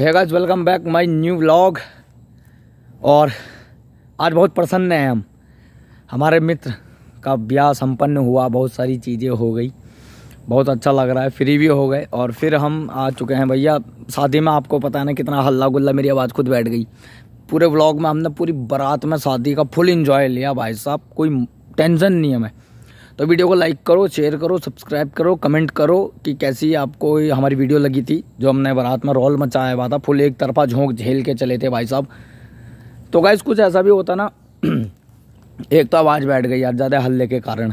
हैगाज welcome back my new vlog और आज बहुत प्रसन्न हैं हम हमारे मित्र का ब्याह संपन्न हुआ बहुत सारी चीज़ें हो गई बहुत अच्छा लग रहा है फ्री भी हो गए और फिर हम आ चुके हैं भैया शादी में आपको पता है ना कितना हल्ला गुल्ला मेरी आवाज़ खुद बैठ गई पूरे व्लॉग में हमने पूरी बारात में शादी का फुल इन्जॉय लिया भाई साहब कोई टेंशन नहीं हमें तो वीडियो को लाइक करो शेयर करो सब्सक्राइब करो कमेंट करो कि कैसी आपको हमारी वीडियो लगी थी जो हमने बारात में रोल मचाया हुआ था फुल एक तरफा झोंक झेल के चले थे भाई साहब तो गाइस कुछ ऐसा भी होता ना एक तो आवाज़ बैठ गई यार ज़्यादा हल्ले के कारण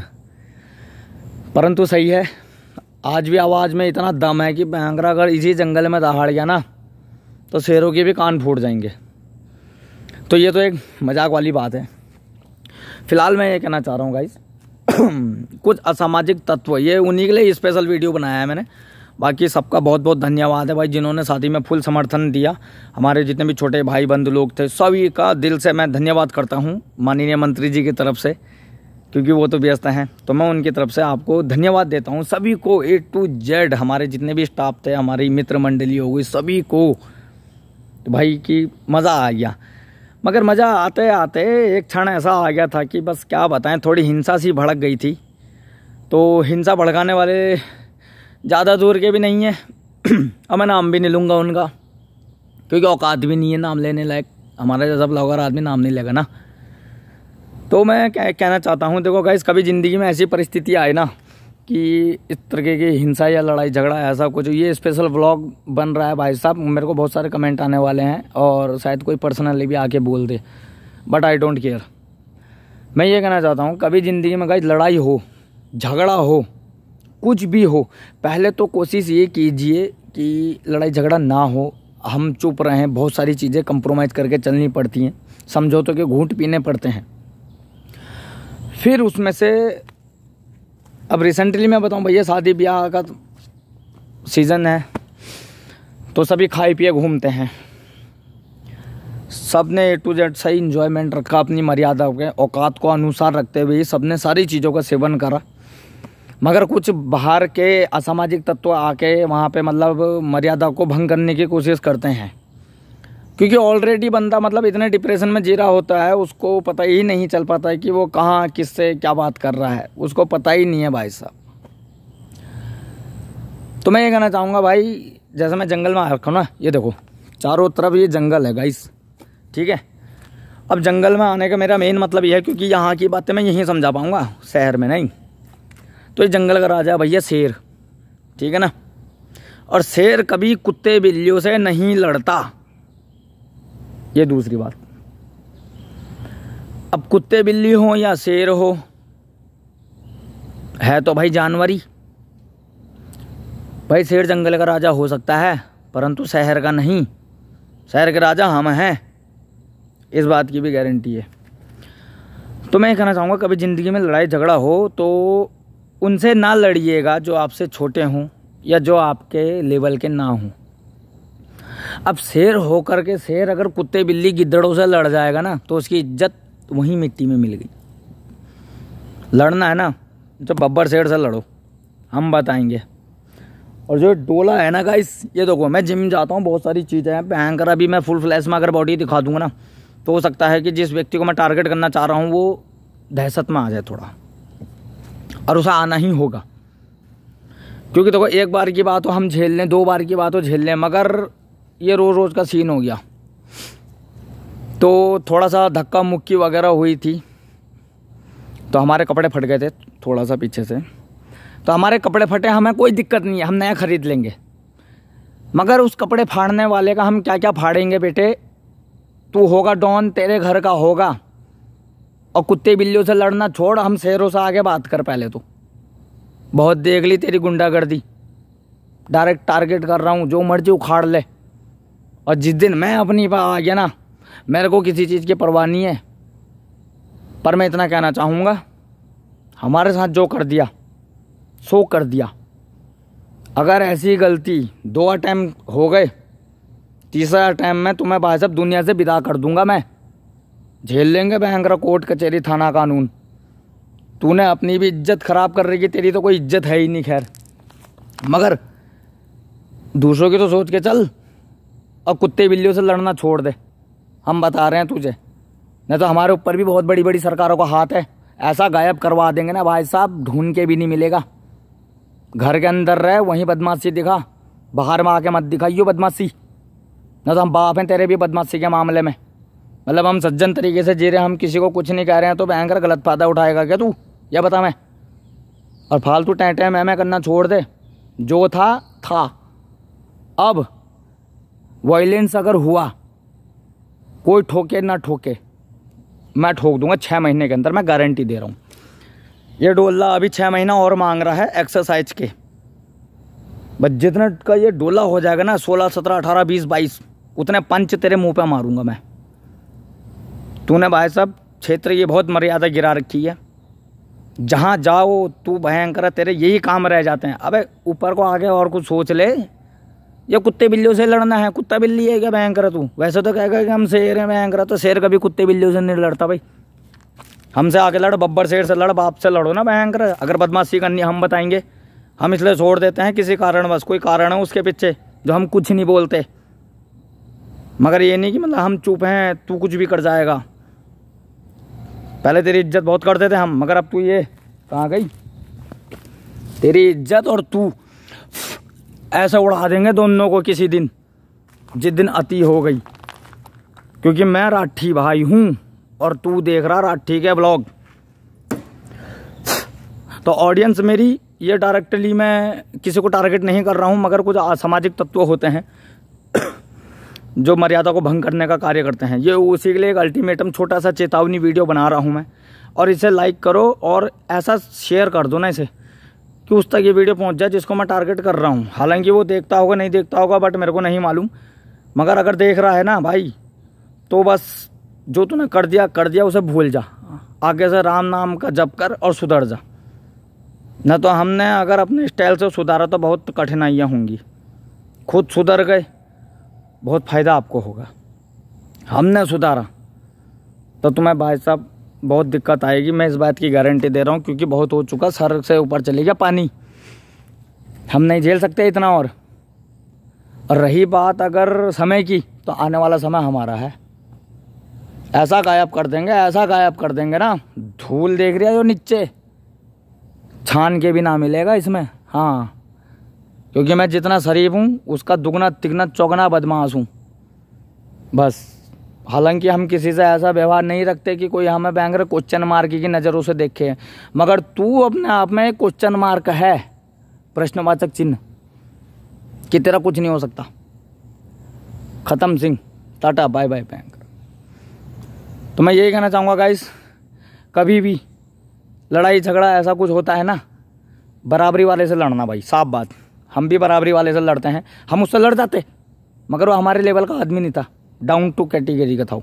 परंतु सही है आज भी आवाज़ में इतना दम है कि भयंकरा अगर इसी जंगल में दहाड़ गया ना तो शेरों के भी कान फूट जाएंगे तो ये तो एक मजाक वाली बात है फ़िलहाल मैं ये कहना चाह रहा हूँ गाइज़ कुछ असामाजिक तत्व ये उन्हीं के लिए स्पेशल वीडियो बनाया है मैंने बाकी सबका बहुत बहुत धन्यवाद है भाई जिन्होंने शादी में फुल समर्थन दिया हमारे जितने भी छोटे भाई बंधु लोग थे सभी का दिल से मैं धन्यवाद करता हूँ माननीय मंत्री जी की तरफ से क्योंकि वो तो व्यस्त हैं तो मैं उनकी तरफ से आपको धन्यवाद देता हूँ सभी को ए टू जेड हमारे जितने भी स्टाफ थे हमारी मित्र मंडली हो गई सभी को भाई की मज़ा आ गया मगर मज़ा आते आते एक क्षण ऐसा आ गया था कि बस क्या बताएं थोड़ी हिंसा सी भड़क गई थी तो हिंसा भड़काने वाले ज़्यादा दूर के भी नहीं हैं अब मैं नाम भी नहीं लूँगा उनका क्योंकि औकात भी नहीं है नाम लेने लायक हमारा जैसा ब्लॉगर आदमी नाम नहीं लेगा ना तो मैं कहना चाहता हूँ देखो गाइस कभी ज़िंदगी में ऐसी परिस्थिति आए ना कि इस तरीके की हिंसा या लड़ाई झगड़ा ऐसा कुछ ये स्पेशल ब्लॉग बन रहा है भाई साहब मेरे को बहुत सारे कमेंट आने वाले हैं और शायद कोई पर्सनली भी आके बोल दे बट आई डोंट केयर मैं ये कहना चाहता हूँ कभी ज़िंदगी में कहीं लड़ाई हो झगड़ा हो कुछ भी हो पहले तो कोशिश ये कीजिए कि लड़ाई झगड़ा ना हो हम चुप रहें बहुत सारी चीज़ें कंप्रोमाइज़ करके चलनी पड़ती हैं समझौतों के घूट पीने पड़ते हैं फिर उसमें से अब रिसेंटली मैं बताऊँ भैया शादी ब्याह का सीज़न तो है तो सभी खाए पिए घूमते हैं सब ने ए टू जेड सही इन्जॉयमेंट रखा अपनी मर्यादा के औकात को अनुसार रखते हुए सब ने सारी चीज़ों का सेवन करा मगर कुछ बाहर के असामाजिक तत्व आके वहाँ पे मतलब मर्यादा को भंग करने की कोशिश करते हैं क्योंकि ऑलरेडी बंदा मतलब इतने डिप्रेशन में जी रहा होता है उसको पता ही नहीं चल पाता है कि वो कहाँ किससे क्या बात कर रहा है उसको पता ही नहीं है भाई साहब तो मैं ये कहना चाहूँगा भाई जैसे मैं जंगल में आ रखा ना ये देखो चारों तरफ ये जंगल है गाइस ठीक है अब जंगल में आने का मेरा मेन मतलब ये है क्योंकि यहाँ की बातें मैं यहीं समझा पाऊँगा शहर में नहीं तो ये जंगल का राजा भैया शेर ठीक है ना और शेर कभी कुत्ते बिल्लियों से नहीं लड़ता ये दूसरी बात अब कुत्ते बिल्ली हो या शेर हो है तो भाई जानवर ही भाई शेर जंगल का राजा हो सकता है परंतु शहर का नहीं शहर के राजा हम हैं इस बात की भी गारंटी है तो मैं ये कहना चाहूँगा कभी ज़िंदगी में लड़ाई झगड़ा हो तो उनसे ना लड़िएगा जो आपसे छोटे हों या जो आपके लेवल के ना हों अब शेर होकर के शेर अगर कुत्ते बिल्ली गिद्दड़ों से लड़ जाएगा ना तो उसकी इज्जत वहीं मिट्टी में मिल गई लड़ना है ना तो बब्बर शेर से लड़ो हम बताएंगे और जो डोला है ना गाइस ये देखो मैं जिम जाता हूँ बहुत सारी चीज़ें हैं हैंकर अभी मैं फुल फ्लैश में अगर बॉडी दिखा दूंगा ना तो हो सकता है कि जिस व्यक्ति को मैं टारगेट करना चाह रहा हूँ वो दहशत में आ जाए थोड़ा और उसे आना ही होगा क्योंकि देखो तो एक बार की बात हो हम झेल लें दो बार की बात हो झेल लें मगर ये रोज़ रोज़ का सीन हो गया तो थोड़ा सा धक्का मुक्की वगैरह हुई थी तो हमारे कपड़े फट गए थे थोड़ा सा पीछे से तो हमारे कपड़े फटे हमें कोई दिक्कत नहीं है हम नया ख़रीद लेंगे मगर उस कपड़े फाड़ने वाले का हम क्या क्या फाड़ेंगे बेटे तू होगा डॉन तेरे घर का होगा और कुत्ते बिल्लियों से लड़ना छोड़ हम शेरों से आगे बात कर पहले तो बहुत देख ली तेरी गुंडागर्दी डायरेक्ट टारगेट कर रहा हूँ जो मर्जी उखाड़ ले और जिस दिन मैं अपनी पास आ गया ना मेरे को किसी चीज़ की परवाह नहीं है पर मैं इतना कहना चाहूँगा हमारे साथ जो कर दिया सो कर दिया अगर ऐसी गलती दो अटैम्प हो गए तीसरा अटैम्प में तुम्हें भाई साहब दुनिया से विदा कर दूंगा मैं झेल लेंगे भयंकर कोर्ट कचहरी थाना कानून तूने अपनी भी इज्जत ख़राब कर रही है तेरी तो कोई इज्जत है ही नहीं खैर मगर दूसरों की तो सोच के चल और कुत्ते बिल्लियों से लड़ना छोड़ दे हम बता रहे हैं तुझे नहीं तो हमारे ऊपर भी बहुत बड़ी बड़ी सरकारों का हाथ है ऐसा गायब करवा देंगे ना भाई साहब ढूंढ के भी नहीं मिलेगा घर के अंदर रहे वहीं बदमाशी दिखा बाहर में आके मत दिखाइयो बदमाशी ना तो हम बाप हैं तेरे भी बदमाशी के मामले में मतलब हम सज्जन तरीके से जी रहे हम किसी को कुछ नहीं कह रहे हैं तो भयंकर गलत फायदा उठाएगा क्या तू यह बता मैं और फालतू टैं टैं मैं मैं करना छोड़ दे जो था था अब वायलेंस अगर हुआ कोई ठोके ना ठोके मैं ठोक दूंगा छः महीने के अंदर मैं गारंटी दे रहा हूँ ये डोला अभी छः महीना और मांग रहा है एक्सरसाइज के बस जितने का ये डोला हो जाएगा ना सोलह सत्रह अठारह बीस बाईस उतने पंच तेरे मुंह पे मारूंगा मैं तूने भाई साहब क्षेत्र ये बहुत मर्यादा गिरा रखी है जहाँ जाओ तू भयंकर तेरे यही काम रह जाते हैं अबे ऊपर को आगे और कुछ सोच ले या कुत्ते बिल्लियों से लड़ना है कुत्ता बिल्ली है क्या भयंकर तू वैसे तो कहेगा कि हम शेर हैं भयंकर तो शेर कभी कुत्ते बिल्लियों से नहीं लड़ता भाई हमसे आके लड़ बब्बर शेर से लड़ बाप से लड़ो ना भयंकर अगर बदमाशी करनी हम बताएंगे हम इसलिए छोड़ देते हैं किसी कारण बस कोई कारण है उसके पीछे जो हम कुछ नहीं बोलते मगर ये नहीं कि मतलब हम चुप हैं तू कुछ भी कर जाएगा पहले तेरी इज्जत बहुत करते थे हम मगर अब तू ये कहाँ गई तेरी इज्जत और तू ऐसा उड़ा देंगे दोनों को किसी दिन जिस दिन अति हो गई क्योंकि मैं राठी भाई हूं और तू देख रहा राठी के ब्लॉग तो ऑडियंस मेरी ये डायरेक्टली मैं किसी को टारगेट नहीं कर रहा हूं मगर कुछ असामाजिक तत्व होते हैं जो मर्यादा को भंग करने का कार्य करते हैं ये उसी के लिए एक अल्टीमेटम छोटा सा चेतावनी वीडियो बना रहा हूँ मैं और इसे लाइक करो और ऐसा शेयर कर दो ना इसे कि उस तक ये वीडियो पहुंच जाए जिसको मैं टारगेट कर रहा हूँ हालांकि वो देखता होगा नहीं देखता होगा बट मेरे को नहीं मालूम मगर अगर देख रहा है ना भाई तो बस जो तूने कर दिया कर दिया उसे भूल जा आगे से राम नाम का जप कर और सुधर जा न तो हमने अगर अपने स्टाइल से सुधारा तो बहुत कठिनाइयाँ होंगी खुद सुधर गए बहुत फ़ायदा आपको होगा हमने सुधारा तो तुम्हें भाई साहब बहुत दिक्कत आएगी मैं इस बात की गारंटी दे रहा हूँ क्योंकि बहुत हो चुका सर से ऊपर चले गया पानी हम नहीं झेल सकते इतना और और रही बात अगर समय की तो आने वाला समय हमारा है ऐसा गायब कर देंगे ऐसा गायब कर देंगे ना धूल देख रहे है जो नीचे छान के भी ना मिलेगा इसमें हाँ क्योंकि मैं जितना शरीफ हूँ उसका दुगना तिगना चौगना बदमाश हूँ बस हालांकि हम किसी से ऐसा व्यवहार नहीं रखते कि कोई हमें भयंकर क्वेश्चन मार्क की नज़रों से देखे मगर तू अपने आप में क्वेश्चन मार्क है प्रश्नवाचक चिन्ह कि तेरा कुछ नहीं हो सकता ख़त्म Singh tata bye bye bank तो मैं यही कहना चाहूँगा गाइस कभी भी लड़ाई झगड़ा ऐसा कुछ होता है ना बराबरी वाले से लड़ना भाई साफ बात हम भी बराबरी वाले से लड़ते हैं हम उससे लड़ जाते मगर वो हमारे लेवल का आदमी नहीं था डाउन टू कैटेगरी का था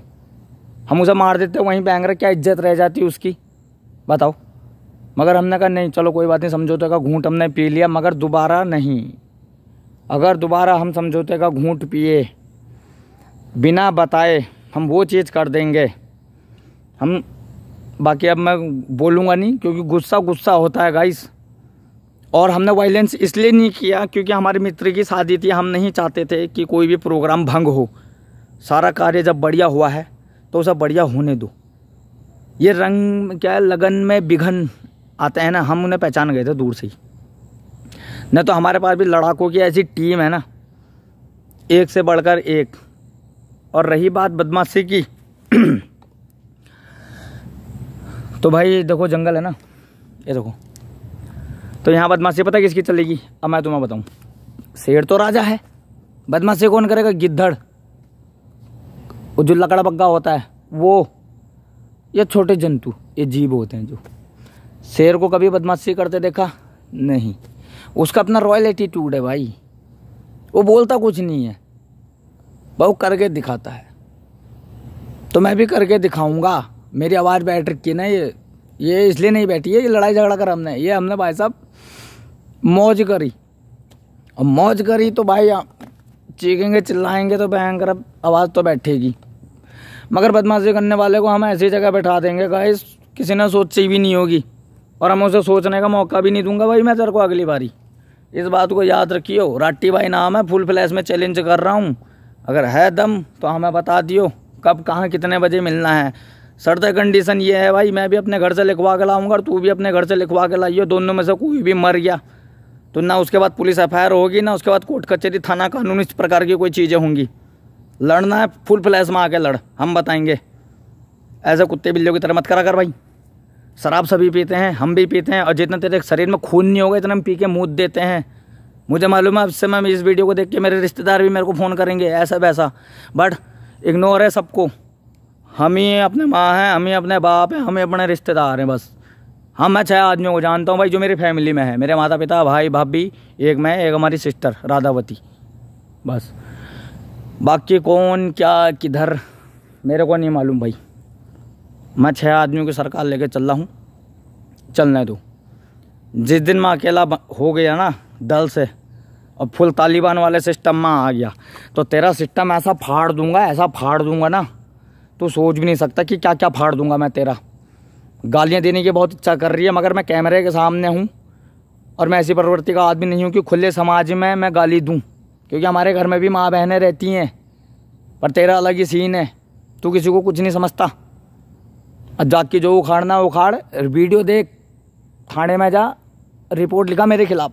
हम उसे मार देते वहीं बैंग रहे क्या इज्जत रह जाती उसकी बताओ मगर हमने कहा नहीं चलो कोई बात नहीं समझौते का घूंट हमने पी लिया मगर दोबारा नहीं अगर दोबारा हम समझौते का घूंट पिए बिना बताए हम वो चीज़ कर देंगे हम बाकी अब मैं बोलूँगा नहीं क्योंकि गुस्सा गुस्सा होता है गाइस और हमने वायलेंस इसलिए नहीं किया क्योंकि हमारे मित्र की शादी थी हम नहीं चाहते थे कि कोई भी प्रोग्राम भंग हो सारा कार्य जब बढ़िया हुआ है तो उसे बढ़िया होने दो ये रंग क्या है लगन में बिघन आते हैं ना हम उन्हें पहचान गए थे दूर से ही न तो हमारे पास भी लड़ाकों की ऐसी टीम है ना एक से बढ़कर एक और रही बात बदमाशी की तो भाई देखो जंगल है ना ये देखो तो यहाँ बदमाशी पता किसकी चलेगी अब मैं तुम्हें बताऊँ शेर तो राजा है बदमाशी कौन करेगा गिद्धड़ और जो लकड़ा बग्गा होता है वो या छोटे जंतु ये जीव होते हैं जो शेर को कभी बदमाशी करते देखा नहीं उसका अपना रॉयल एटीट्यूड है भाई वो बोलता कुछ नहीं है बहु करके दिखाता है तो मैं भी करके दिखाऊंगा मेरी आवाज़ बैठ रखी है ना ये ये इसलिए नहीं बैठी है ये लड़ाई झगड़ा कर हमने ये हमने भाई साहब मौज करी और मौज करी तो भाई चीखेंगे चिल्लाएंगे तो भयंकर आवाज़ तो बैठेगी मगर बदमाशी करने वाले को हम ऐसी जगह बैठा देंगे गाइस किसी ने सोची भी नहीं होगी और हम उसे सोचने का मौका भी नहीं दूंगा भाई मैं तेरे को अगली बारी इस बात को याद रखियो राटी भाई नाम है फुल फ्लैश में चैलेंज कर रहा हूँ अगर है दम तो हमें बता दियो कब कहाँ कितने बजे मिलना है शर्त कंडीशन ये है भाई मैं भी अपने घर से लिखवा के लाऊंगा और तू भी अपने घर से लिखवा के लाइयो दोनों में से कोई भी मर गया तो ना उसके बाद पुलिस एफ होगी ना उसके बाद कोर्ट कचहरी थाना कानून इस प्रकार की कोई चीज़ें होंगी लड़ना है फुल फ्लैश में आके लड़ हम बताएंगे ऐसे कुत्ते बिल्लियों की तरह मत करा कर भाई शराब सभी पीते हैं हम भी पीते हैं और जितना तेरे शरीर में खून नहीं होगा इतना हम पी के मूद देते हैं मुझे मालूम है अब से मैं इस वीडियो को देख के मेरे रिश्तेदार भी मेरे को फ़ोन करेंगे ऐसा वैसा बट इग्नोर है सबको हम ही अपने माँ हैं हम ही अपने बाप हैं हम ही अपने रिश्तेदार हैं बस हाँ मैं छः आदमियों को जानता हूँ भाई जो मेरी फैमिली में है मेरे माता पिता भाई भाभी एक मैं एक हमारी सिस्टर राधावती बस बाकी कौन क्या किधर मेरे को नहीं मालूम भाई मैं छः आदमियों की सरकार लेके चल रहा हूँ चलने दो जिस दिन मैं अकेला हो गया ना दल से और फुल तालिबान वाले सिस्टम में आ गया तो तेरा सिस्टम ऐसा फाड़ दूंगा ऐसा फाड़ दूंगा ना तो सोच भी नहीं सकता कि क्या क्या फाड़ दूंगा मैं तेरा गालियाँ देने की बहुत इच्छा कर रही है मगर मैं कैमरे के सामने हूँ और मैं ऐसी प्रवृत्ति का आदमी नहीं हूँ कि खुले समाज में मैं गाली दूँ क्योंकि हमारे घर में भी माँ बहनें रहती हैं पर तेरा अलग ही सीन है तू किसी को कुछ नहीं समझता अब जाके जो उखाड़ना उखाड़ वीडियो देख थाने में जा रिपोर्ट लिखा मेरे खिलाफ़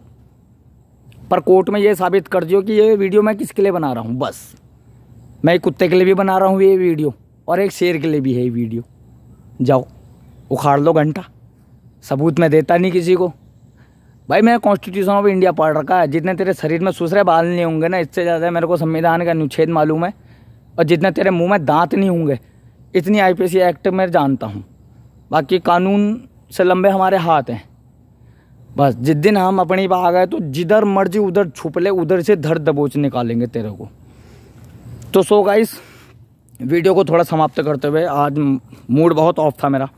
पर कोर्ट में ये साबित कर दियो कि ये वीडियो मैं किसके लिए बना रहा हूँ बस मैं एक कुत्ते के लिए भी बना रहा हूँ ये वीडियो और एक शेर के लिए भी है ये वीडियो जाओ उखाड़ लो घंटा सबूत मैं देता नहीं किसी को भाई मैं कॉन्स्टिट्यूशन ऑफ इंडिया पढ़ रखा है जितने तेरे शरीर में सूसरे बाल नहीं होंगे ना इससे ज़्यादा मेरे को संविधान का अनुच्छेद मालूम है और जितने तेरे मुंह में दांत नहीं होंगे इतनी आईपीसी एक्ट मैं जानता हूँ बाकी कानून से लंबे हमारे हाथ हैं बस जिस दिन हम अपनी बात आ गए तो जिधर मर्जी उधर छुप ले उधर से धर दबोच निकालेंगे तेरे को तो सो गाइस वीडियो को थोड़ा समाप्त करते हुए आज मूड बहुत ऑफ था मेरा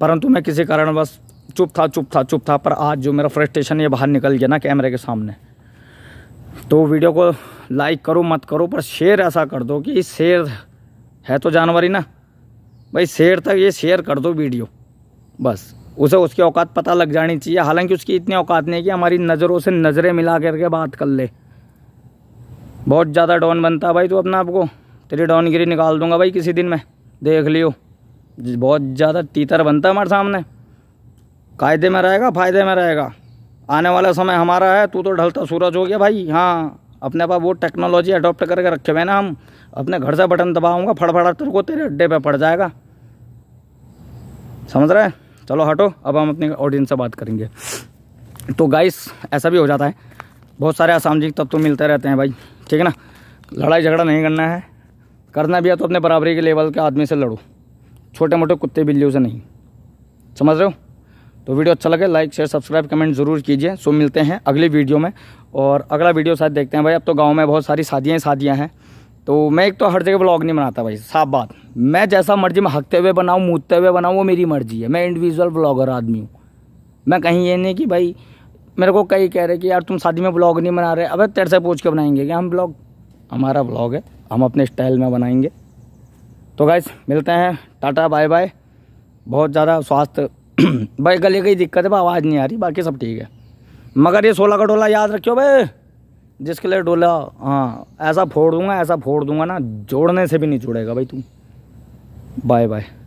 परंतु मैं किसी कारणवश चुप था चुप था चुप था पर आज जो मेरा फ्रस्ट्रेशन ये बाहर निकल गया ना कैमरे के सामने तो वीडियो को लाइक करो मत करो पर शेयर ऐसा कर दो कि शेर है तो जानवर ही ना भाई शेर तक ये शेयर कर दो वीडियो बस उसे उसकी औकात पता लग जानी चाहिए हालांकि उसकी इतनी औकात नहीं है कि हमारी नज़रों से नज़रें मिला करके बात कर ले बहुत ज़्यादा डॉन बनता है भाई तो अपना आपको तेरी डॉनगिरी निकाल दूंगा भाई किसी दिन मैं देख लियो बहुत ज़्यादा तीतर बनता है हमारे सामने कायदे में रहेगा फ़ायदे में रहेगा आने वाला समय हमारा है तू तो ढलता सूरज हो गया भाई हाँ अपने पास वो टेक्नोलॉजी अडॉप्ट करके रखे हुए ना हम अपने घर से बटन दबाऊंगा फड़फड़ा तेरे को तेरे अड्डे पे पड़ जाएगा समझ रहे हैं चलो हटो अब हम अपने ऑडियंस से बात करेंगे तो गाइस ऐसा भी हो जाता है बहुत सारे असामजिक तत्व तो मिलते रहते हैं भाई ठीक है ना लड़ाई झगड़ा नहीं करना है करना भी है तो अपने बराबरी के लेवल के आदमी से लड़ो छोटे मोटे कुत्ते बिल्लियों से नहीं समझ रहे हो तो वीडियो अच्छा लगे लाइक शेयर सब्सक्राइब कमेंट जरूर कीजिए सो मिलते हैं अगली वीडियो में और अगला वीडियो साथ देखते हैं भाई अब तो गाँव में बहुत सारी शादियाँ शादियाँ हैं तो मैं एक तो हर जगह ब्लॉग नहीं बनाता भाई साफ बात मैं जैसा मर्जी मैं हकते हुए बनाऊँ मूदते हुए बनाऊँ वो मेरी मर्जी है मैं इंडिविजुअल ब्लॉगर आदमी हूँ मैं कहीं ये नहीं कि भाई मेरे को कई कह रहे कि यार तुम शादी में ब्लॉग नहीं बना रहे अब तेरे से पूछ के बनाएंगे कि हम ब्लॉग हमारा ब्लॉग है हम अपने स्टाइल में बनाएंगे तो गैस मिलते हैं टाटा बाय बाय बहुत ज़्यादा स्वास्थ्य भाई गले की दिक्कत है भाई आवाज़ नहीं आ रही बाकी सब ठीक है मगर ये सोलह का डोला याद रखियो भाई जिसके लिए डोला हाँ ऐसा फोड़ दूंगा ऐसा फोड़ दूंगा ना जोड़ने से भी नहीं जुड़ेगा भाई तू बाय बाय